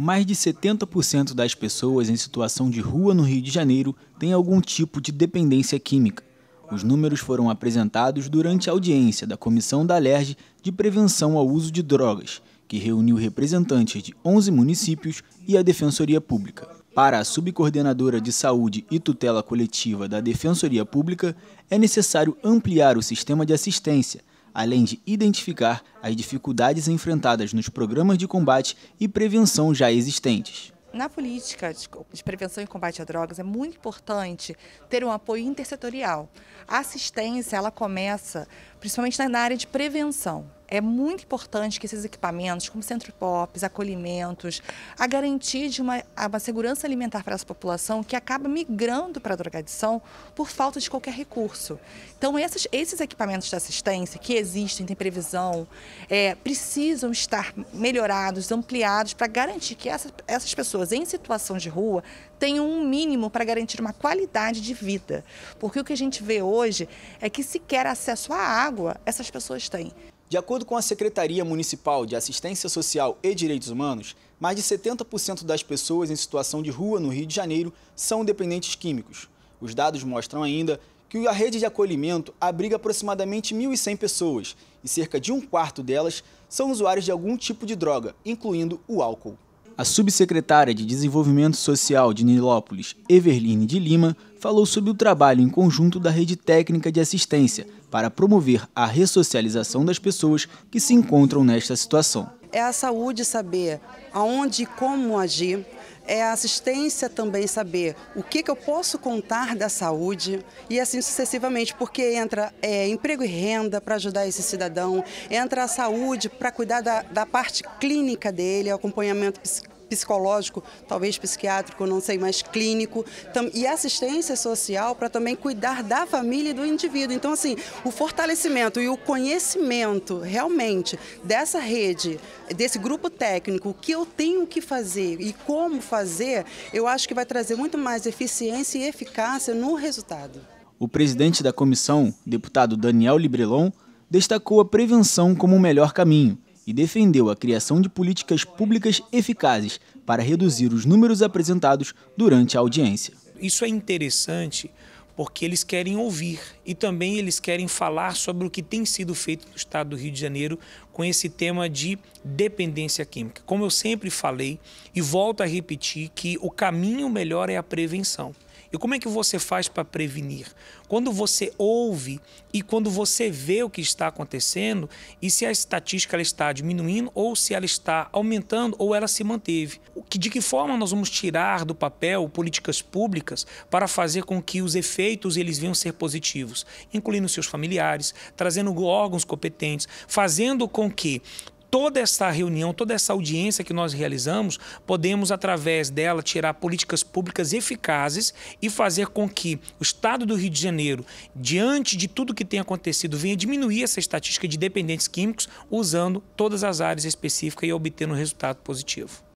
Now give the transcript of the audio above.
Mais de 70% das pessoas em situação de rua no Rio de Janeiro têm algum tipo de dependência química. Os números foram apresentados durante a audiência da Comissão da Alerj de Prevenção ao Uso de Drogas, que reuniu representantes de 11 municípios e a Defensoria Pública. Para a subcoordenadora de saúde e tutela coletiva da Defensoria Pública, é necessário ampliar o sistema de assistência, além de identificar as dificuldades enfrentadas nos programas de combate e prevenção já existentes. Na política de prevenção e combate a drogas é muito importante ter um apoio intersetorial. A assistência ela começa principalmente na área de prevenção é muito importante que esses equipamentos, como centro POPs, acolhimentos, a garantia de uma, uma segurança alimentar para essa população que acaba migrando para a drogadição por falta de qualquer recurso. Então, esses, esses equipamentos de assistência que existem, tem previsão, é, precisam estar melhorados, ampliados, para garantir que essa, essas pessoas em situação de rua tenham um mínimo para garantir uma qualidade de vida. Porque o que a gente vê hoje é que sequer acesso à água essas pessoas têm. De acordo com a Secretaria Municipal de Assistência Social e Direitos Humanos, mais de 70% das pessoas em situação de rua no Rio de Janeiro são dependentes químicos. Os dados mostram ainda que a rede de acolhimento abriga aproximadamente 1.100 pessoas e cerca de um quarto delas são usuários de algum tipo de droga, incluindo o álcool. A subsecretária de Desenvolvimento Social de Nilópolis, Everline de Lima, falou sobre o trabalho em conjunto da Rede Técnica de Assistência para promover a ressocialização das pessoas que se encontram nesta situação. É a saúde saber aonde e como agir, é a assistência também saber o que, que eu posso contar da saúde e assim sucessivamente, porque entra é, emprego e renda para ajudar esse cidadão, entra a saúde para cuidar da, da parte clínica dele, acompanhamento psicológico psicológico, talvez psiquiátrico, não sei, mas clínico, e assistência social para também cuidar da família e do indivíduo. Então, assim, o fortalecimento e o conhecimento realmente dessa rede, desse grupo técnico, o que eu tenho que fazer e como fazer, eu acho que vai trazer muito mais eficiência e eficácia no resultado. O presidente da comissão, deputado Daniel Librelon, destacou a prevenção como o melhor caminho e defendeu a criação de políticas públicas eficazes para reduzir os números apresentados durante a audiência. Isso é interessante porque eles querem ouvir e também eles querem falar sobre o que tem sido feito no estado do Rio de Janeiro com esse tema de dependência química. Como eu sempre falei e volto a repetir que o caminho melhor é a prevenção. E como é que você faz para prevenir? Quando você ouve e quando você vê o que está acontecendo e se a estatística ela está diminuindo ou se ela está aumentando ou ela se manteve. De que forma nós vamos tirar do papel políticas públicas para fazer com que os efeitos eles venham ser positivos, incluindo seus familiares, trazendo órgãos competentes, fazendo com que toda essa reunião, toda essa audiência que nós realizamos, podemos, através dela, tirar políticas públicas eficazes e fazer com que o Estado do Rio de Janeiro, diante de tudo que tem acontecido, venha diminuir essa estatística de dependentes químicos usando todas as áreas específicas e obtendo um resultado positivo.